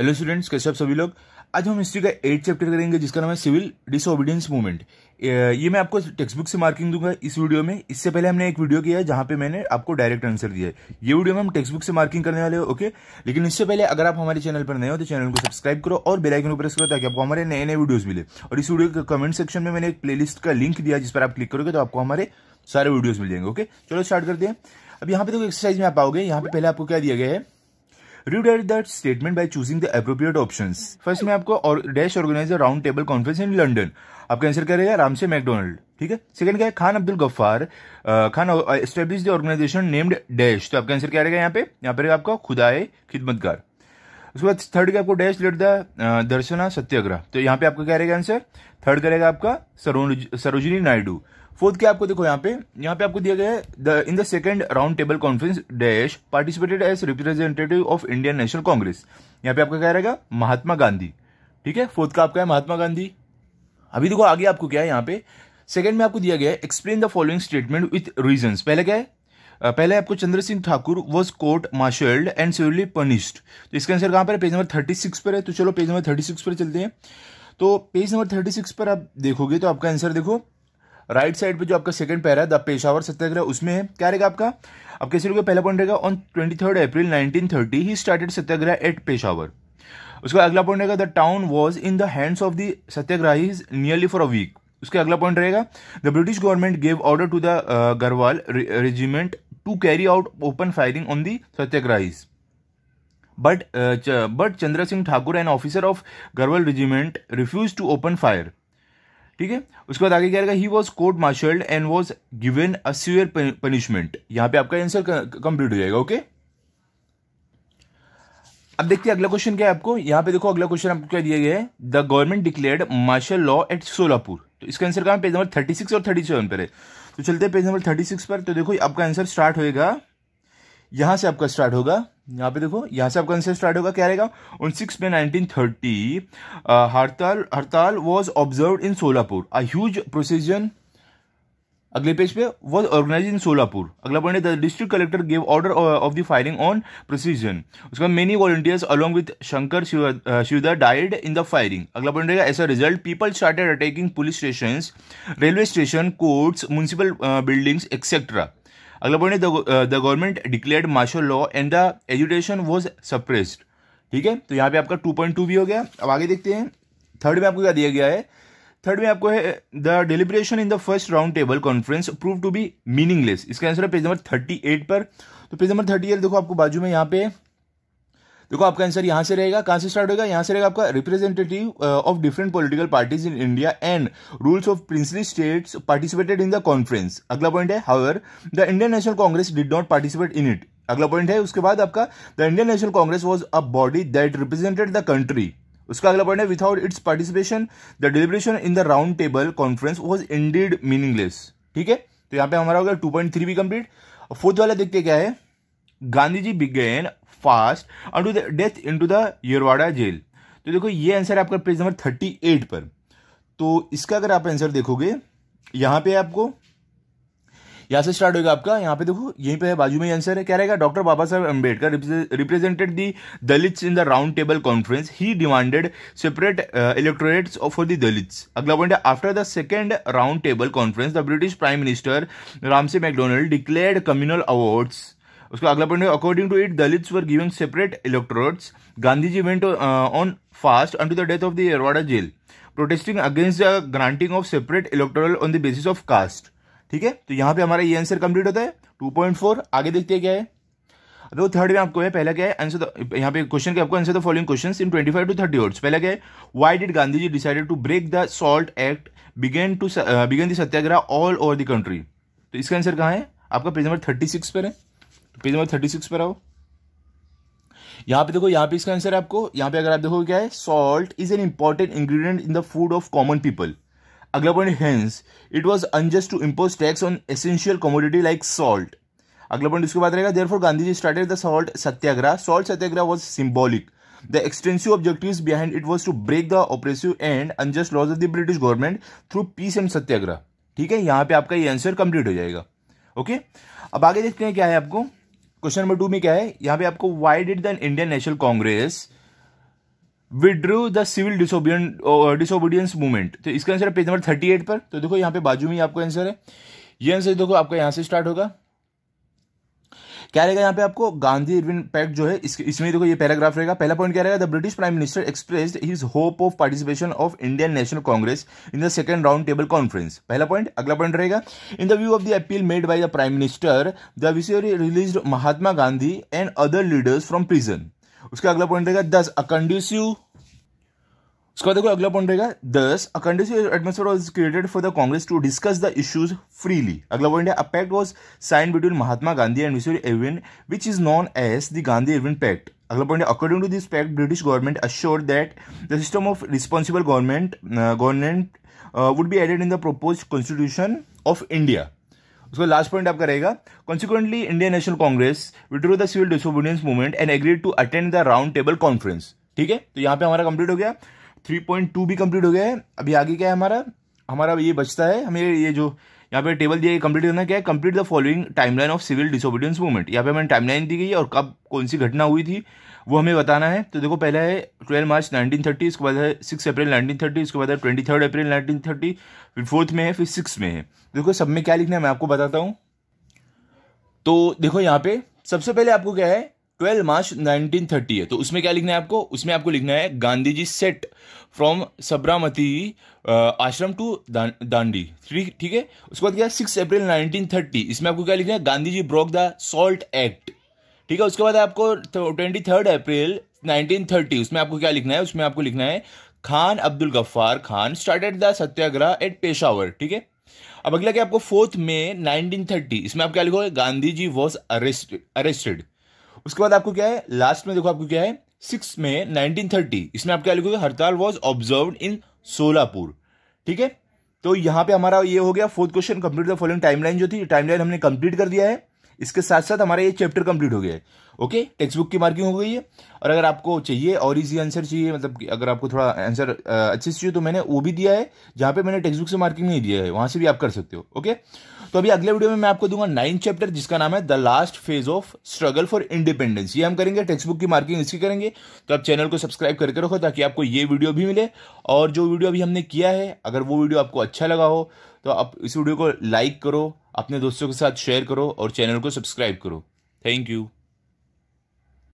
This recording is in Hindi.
हेलो स्टूडेंट्स कैसे आप सभी लोग आज हम हिस्ट्री का एट चैप्टर करेंगे जिसका नाम है सिविल डिसोबीडियंस मूवमेंट ये मैं आपको टेक्स्ट बुक से मार्किंग दूंगा इस वीडियो में इससे पहले हमने एक वीडियो किया है जहां पे मैंने आपको डायरेक्ट आंसर दिया है ये वीडियो में हम टेक्स्ट बुक से मार्किंग करने वाले हो ओके लेकिन इससे पहले अगर आप हमारे चैनल पर नए हो तो चैनल को सब्सक्राइब करो और बेलाइकन को प्रेस करो ताकि आपको हमारे नए नए वीडियोज मिले और इस वीडियो के कमेंट सेक्शन में मैंने एक प्लेलिस्ट का लिंक दिया जिस पर आप क्लिक करोगे तो आपको हमारे सारे वीडियोज मिल जाएंगे ओके चलो स्टार्ट करते हैं अब यहाँ पे तो एक्सरसाइज में आप आओगे यहाँ पे पहले आपको क्या दिया गया है read that statement by choosing the appropriate option first में आपको dash organizer round table conference in London आपका आंसर क्या रहेगा से मैकडोनल्ड ठीक है सेकंड क्या है Khan Abdul Ghaffar Khan establish the organization named dash तो आपका आंसर क्या रहेगा यहाँ पे यहाँ पे आपका खुदाए खिदमतगार उसके बाद थर्ड का आपको डैश लेट दर्शना सत्याग्रह तो यहाँ पे आपका क्या रहेगा आंसर थर्ड करेगा आपका सरोजिनी नायडू फोर्थ क्या आपको देखो यहाँ पे यहाँ पे आपको दिया गया है in the second round table conference dash participated as representative of Indian national Congress यहाँ पे आपका क्या रहेगा महात्मा गांधी ठीक है फोर्थ का आपका है महात्मा गांधी अभी देखो आगे आपको क्या है यहाँ पे सेकंड में आपको दिया गया है explain the following statement with reason पहले क्या है पहले आपको Chandra Singh Thakur was court martialled and civilly punished तो इसका आंसर कहाँ पर है पेज नंबर थर्टी सिक्स पर है तो चलो पेज नंबर थर्टी सिक्स पर चलते हैं तो पेज नंबर थर्टी सिक्स पर आप देखोगे तो आपका आंसर देखो राइट right साइड पे जो आपका सेकंड पैरा है द पेशावर सत्याग्रह उसमें है क्या रहेगा आपका आप कैसे रुके पहला पॉइंट रहेगा on twenty third April nineteen thirty he started satyagraha at Peshawar उसका अगला पॉइंट रहेगा the town was in the hands of the satyagrahi nearly for a week उसका अगला पॉइंट रहेगा the British government gave order to the Garhwal regiment to carry out open firing on the satyagrahis but but Chandra Singh Thakur and officer of Garhwal regiment refuse to open fire ठीक है उसके बाद आगे क्या रहेगा he was court martialled and was given a punishment यहां पर आपका आंसर कंप्लीट हो जाएगा ओके okay? अब देखते अगला क्वेश्चन क्या है आपको यहाँ पे देखो अगला क्वेश्चन आपको क्या दिया गया है the government declared martial law at Solapur तो इसका आंसर कहाँ पेज नंबर थर्टी सिक्स और थर्टी सेवन पर है तो चलते हैं पेज नंबर थर्टी सिक्स पर तो देखो आपका आंसर स्टार्ट होएगा यहाँ से आपका स्टार्ट होगा यहाँ पे देखो यहाँ से आपका आंसर स्टार्ट होगा क्या रहेगा on six May nineteen thirty हड़ताल हड़ताल was observed in Solapur a huge procession अगले पेज पे वॉज ऑर्गेनाइज इन सोलापुर अगला पॉइंट है district collector gave order of the firing on procession उसके बाद many volunteers along with Shankar Shivda died in the firing अगला पॉइंट रहेगा as a result people started attacking police station railway station courts municipal buildings etcetera अगला पॉइंट है the government declared martial law and the agitation was suppressed ठीक है तो यहाँ पे आपका टू पॉइंट टू भी हो गया अब आगे देखते हैं थर्ड में आपको क्या दिया गया है थर्ड में आपको है the deliberation in the first round table conference prove to be meaningless इसका आंसर है पेज नंबर थर्टी एट पर तो पेज नंबर थर्टी एट देखो आपको बाजू में यहाँ पे देखो आपका आंसर यहाँ से रहेगा कहाँ से स्टार्ट होगा यहाँ से रहेगा आपका representative of different political parties in India and rules of princely states participated in the conference अगला पॉइंट है however the Indian national Congress did not participate in it अगला पॉइंट है उसके बाद आपका the Indian national Congress was a body that represented the country उसका अगला पॉइंट है without its participation the deliberation in the round table conference was indeed meaningless ठीक है तो यहां पे हमारा होगा टू पॉइंट थ्री भी कंप्लीट फोर्थ वाला देखते क्या है Gandhi ji began fast to the death in to the Yerwada jail तो देखो ये आंसर आपका पेज नंबर थर्टी एट पर तो इसका अगर आप आंसर देखोगे यहां पे आपको यहाँ से स्टार्ट होगा आपका यहाँ पे देखो यहीं पे बाजू में आंसर है कह रहेगा doctor Baba Saheb Ambedkar represented the Dalits in the round table conference he demanded separate electorates for the Dalits अगला पॉइंट है after the second round table conference the British prime minister Ramsay MacDonald declared communal awards उसका अगला पॉइंट है according to it Dalits were giving separate electorates Gandhi ji went on fast to the death of the Yerwada jail protesting against the granting of separate electoral on the basis of caste ठीक है तो यहाँ पे हमारा ये आंसर कंप्लीट होता है टू पॉइंट फोर आगे देखते हैं क्या है तो थर्ड में आपको है पहला क्या है आंसर तो, यहाँ पे क्वेश्चन के आपको answer the following question in twenty five to thirty words पहला क्या है why did Gandhi ji decided to break the salt act began to begin the satyagraha all over the country तो इसका आंसर कहाँ है आपका पेज नंबर थर्टी सिक्स पर है पेज नंबर थर्टी सिक्स पर आओ यहाँ पे देखो यहाँ पे इसका आंसर है आपको यहाँ पे अगर आप देखो क्या है salt is an important ingredient in the food of common people अगला point hence it was unjust to impose tax on essential commodity like salt अगला पॉइंट उसके बाद रहेगा therefore Gandhi ji started the salt satyagraha salt satyagraha was symbolic the extensive objective behind it was to break the oppressive and unjust laws of the British government through peace and satyagraha ठीक है यहाँ पे आपका ये आंसर कंप्लीट हो जाएगा ओके अब आगे देखते हैं क्या है आपको क्वेश्चन नंबर टू में क्या है यहाँ पे आपको why did the Indian national Congress withdraw the civil disobedience movement तो इसका आंसर है पेज नंबर थर्टी एट पर तो देखो यहां पे बाजू में आपका आंसर है ये आंसर देखो आपका यहां से स्टार्ट होगा क्या रहेगा यहाँ पे आपको गांधी इरविन पैक्ट जो है इसमें देखो ये पैराग्राफ रहेगा पहला पॉइंट क्या रहेगा the British prime minister express his hope of participation of Indian national Congress in the second round table conference पहला पॉइंट अगला पॉइंट रहेगा in the view of the appeal made by the prime minister the viceroy release Mahatma Gandhi and other leaders from prison उसका अगला पॉइंट रहेगा दस अ उसका देखो अगला पॉइंट रहेगा thus a atmosphere was created for the Congress to discuss the issues freely अगला पॉइंट है pact was sign between Mahatma Gandhi and mister Irwin which is known as the Gandhi Irwin pact अगला point according to this pact British government assure that the system of responsible government government would be added in the propose constitution of India उसका लास्ट पॉइंट आपका रहेगा consequently Indian national Congress withdraw the civil disobedience movement and agreed to attend the round table conference ठीक है तो यहाँ पे हमारा कंप्लीट हो गया थ्री पॉइंट टू भी कंप्लीट हो गया है अभी आगे क्या है हमारा हमारा ये बचता है हमें ये जो यहाँ पे टेबल दिया कंप्लीट करना क्या है complete the following timeline of civil disobedience movement यहाँ पे हमें टाइमलाइन दी गई है और कब कौन सी घटना हुई थी वो हमें बताना है तो देखो पहला है ट्वेल्व मार्च नाइनटीन थर्टी उसके बाद है सिक्स अप्रैल नाइनटीन थर्टी उसके बाद है ट्वेंटी थर्ड अप्रैल थर्टी फिर फोर्थ में है फिर सिक्स में है देखो सब में क्या लिखना है मैं आपको बताता हूँ तो देखो यहाँ पे सबसे पहले आपको क्या है ट्वेल्व मार्च नाइनटीन थर्टी है तो उसमें क्या लिखना है आपको उसमें आपको लिखना है Gandhi ji set from Sabarmati ashram to Dandi ठीक है उसके बाद क्या सिक्स अप्रैल थर्टी इसमें आपको क्या लिखना है Gandhi ji broke the salt act ठीक है उसके बाद आपको तो twenty third April nineteen thirty उसमें आपको क्या लिखना है उसमें आपको लिखना है Khan Abdul Ghaffar Khan started the satyagraha at Peshawar ठीक है अब अगला क्या आपको फोर्थ नाइनटीन थर्टी इसमें आप क्या लिखोगे Gandhi ji was arrest arrested उसके बाद आपको क्या है लास्ट में देखो आपको क्या है सिक्स में नाइनटीन थर्टी इसमें आप क्या लिखोगे हड़ताल वॉज ऑब्जर्व इन सोलापुर ठीक है तो यहाँ पे हमारा ये हो गया fourth question complete the following timeline जो थी टाइमलाइन हमने कंप्लीट कर दिया है इसके साथ साथ हमारा ये चैप्टर कंप्लीट हो गया है ओके टेक्स्ट बुक की मार्किंग हो गई है और अगर आपको चाहिए और इजी आंसर चाहिए मतलब अगर आपको थोड़ा आंसर अच्छे से चाहिए तो मैंने वो भी दिया है जहाँ पे मैंने टेक्स्ट बुक से मार्किंग नहीं दिया है वहाँ से भी आप कर सकते हो ओके तो अभी अगले वीडियो में मैं आपको दूंगा नाइन्थ चैप्टर जिसका नाम है the last phase of struggle for independence ये हम करेंगे टेक्स्ट बुक की मार्किंग इसकी करेंगे तो आप चैनल को सब्सक्राइब करके रखो ताकि आपको ये वीडियो भी मिले और जो वीडियो अभी हमने किया है अगर वो वीडियो आपको अच्छा लगा हो तो आप इस वीडियो को लाइक करो अपने दोस्तों के साथ शेयर करो और चैनल को सब्सक्राइब करो थैंक यू